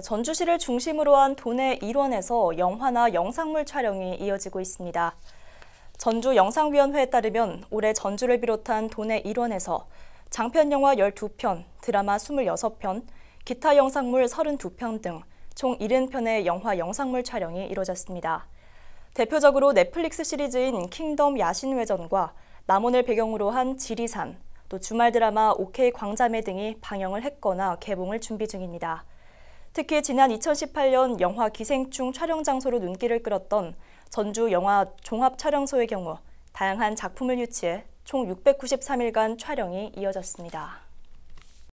전주시를 중심으로 한 도내 일원에서 영화나 영상물 촬영이 이어지고 있습니다. 전주 영상위원회에 따르면 올해 전주를 비롯한 도내 일원에서 장편 영화 12편, 드라마 26편, 기타 영상물 32편 등 총 70편의 영화 영상물 촬영이 이뤄졌습니다. 대표적으로 넷플릭스 시리즈인 킹덤 야신회전과 남원을 배경으로 한 지리산, 또 주말 드라마 오케이 광자매 등이 방영을 했거나 개봉을 준비 중입니다. 특히 지난 2018년 영화 기생충 촬영 장소로 눈길을 끌었던 전주 영화 종합 촬영소의 경우 다양한 작품을 유치해 총 693일간 촬영이 이어졌습니다.